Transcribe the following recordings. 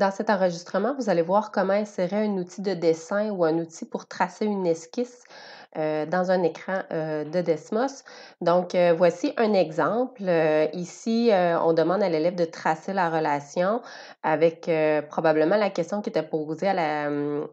Dans cet enregistrement, vous allez voir comment insérer un outil de dessin ou un outil pour tracer une esquisse euh, dans un écran euh, de Desmos. Donc, euh, voici un exemple. ici, on demande à l'élève de tracer la relation avec probablement la question qui était posée hum,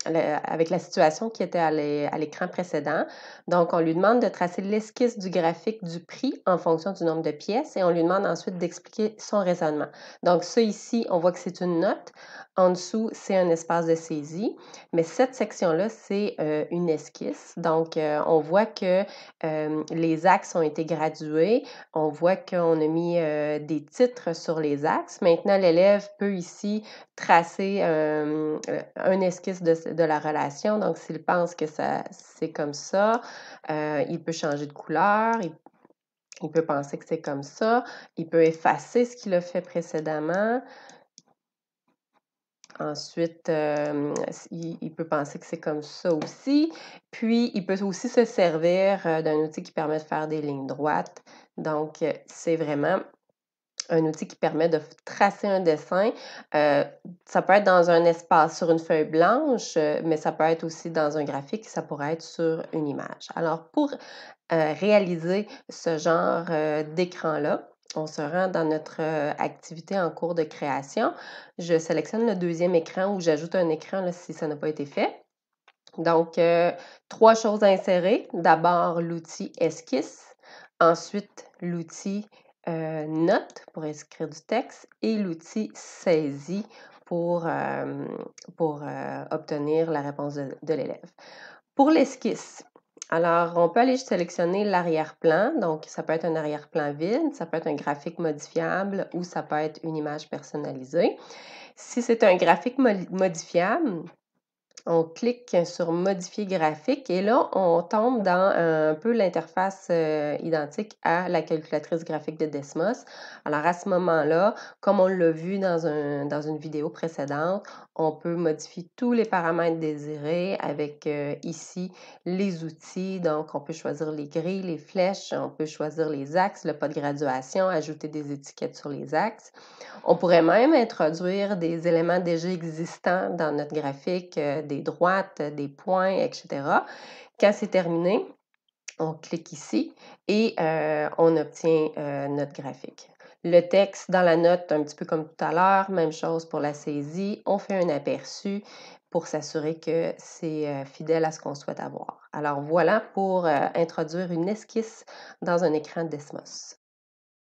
avec la situation qui était à l'écran précédent. Donc, on lui demande de tracer l'esquisse du graphique du prix en fonction du nombre de pièces et on lui demande ensuite d'expliquer son raisonnement. Donc, ça ici, on voit que c'est une note. En dessous, c'est un espace de saisie. Mais cette section-là, c'est une esquisse. Donc, euh, on voit que euh, les axes ont été gradués, on voit qu'on a mis euh, des titres sur les axes. Maintenant, l'élève peut ici tracer un esquisse de, la relation. Donc, s'il pense que c'est comme ça, il peut changer de couleur, il peut penser que c'est comme ça, il peut effacer ce qu'il a fait précédemment. Ensuite, il, peut penser que c'est comme ça aussi. Puis, il peut aussi se servir d'un outil qui permet de faire des lignes droites. Donc, euh, c'est vraiment un outil qui permet de tracer un dessin. Euh, ça peut être dans un espace sur une feuille blanche, mais ça peut être aussi dans un graphique, ça pourrait être sur une image. Alors, pour réaliser ce genre d'écran-là, on se rend dans notre activité en cours de création. Je sélectionne le deuxième écran ou j'ajoute un écran si ça n'a pas été fait. Donc, trois choses à insérer. D'abord, l'outil esquisse. Ensuite, l'outil note pour inscrire du texte et l'outil saisie pour, pour obtenir la réponse de l'élève. Pour l'esquisse, alors, on peut aller sélectionner l'arrière-plan. Donc, ça peut être un arrière-plan vide, ça peut être un graphique modifiable ou ça peut être une image personnalisée. Si c'est un graphique modifiable, on clique sur modifier graphique et là, on tombe dans euh, un peu l'interface euh, identique à la calculatrice graphique de Desmos. Alors à ce moment-là, comme on l'a vu dans, un, dans une vidéo précédente, on peut modifier tous les paramètres désirés avec euh, ici les outils. Donc on peut choisir les grilles, les flèches, on peut choisir les axes, le pas de graduation, ajouter des étiquettes sur les axes. On pourrait même introduire des éléments déjà existants dans notre graphique, des des droites, des points, etc. Quand c'est terminé, on clique ici et euh, on obtient euh, notre graphique. Le texte dans la note, un petit peu comme tout à l'heure, même chose pour la saisie, on fait un aperçu pour s'assurer que c'est euh, fidèle à ce qu'on souhaite avoir. Alors voilà pour introduire une esquisse dans un écran Desmos.